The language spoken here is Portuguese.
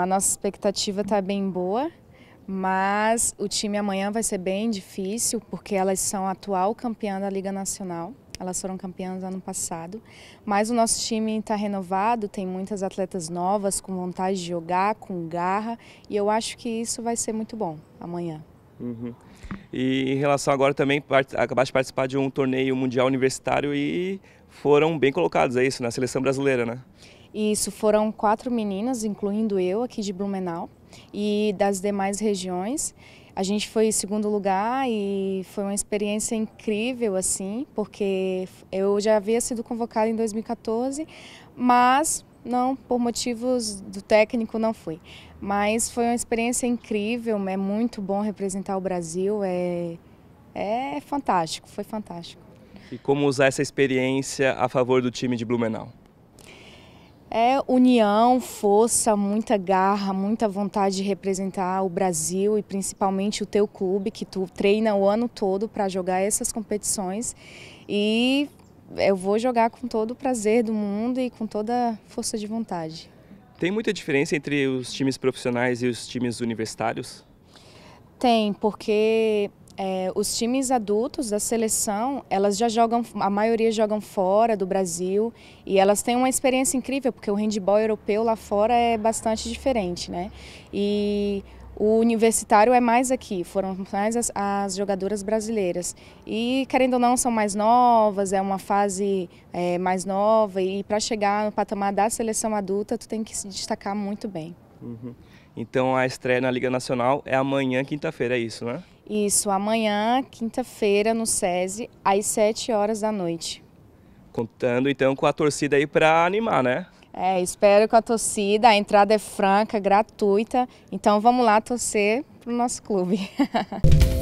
A nossa expectativa está bem boa, mas o time amanhã vai ser bem difícil, porque elas são a atual campeã da Liga Nacional. Elas foram campeãs ano passado, mas o nosso time está renovado, tem muitas atletas novas com vontade de jogar, com garra, e eu acho que isso vai ser muito bom amanhã. Uhum. E em relação agora também, acabaste de participar de um torneio mundial universitário e foram bem colocados, é isso, na seleção brasileira, né? isso foram quatro meninas, incluindo eu aqui de Blumenau e das demais regiões. A gente foi em segundo lugar e foi uma experiência incrível, assim, porque eu já havia sido convocada em 2014, mas não, por motivos do técnico não fui. Mas foi uma experiência incrível, é muito bom representar o Brasil, é, é fantástico, foi fantástico. E como usar essa experiência a favor do time de Blumenau? É união, força, muita garra, muita vontade de representar o Brasil e principalmente o teu clube que tu treina o ano todo para jogar essas competições e eu vou jogar com todo o prazer do mundo e com toda a força de vontade. Tem muita diferença entre os times profissionais e os times universitários? Tem, porque é, os times adultos da seleção, elas já jogam, a maioria jogam fora do Brasil e elas têm uma experiência incrível, porque o handball europeu lá fora é bastante diferente, né? E o universitário é mais aqui, foram mais as, as jogadoras brasileiras. E, querendo ou não, são mais novas, é uma fase é, mais nova e para chegar no patamar da seleção adulta, tu tem que se destacar muito bem. Uhum. Então a estreia na Liga Nacional é amanhã, quinta-feira, é isso, né? Isso, amanhã, quinta-feira, no SESI, às 7 horas da noite. Contando então com a torcida aí para animar, né? É, espero com a torcida, a entrada é franca, gratuita, então vamos lá torcer para o nosso clube.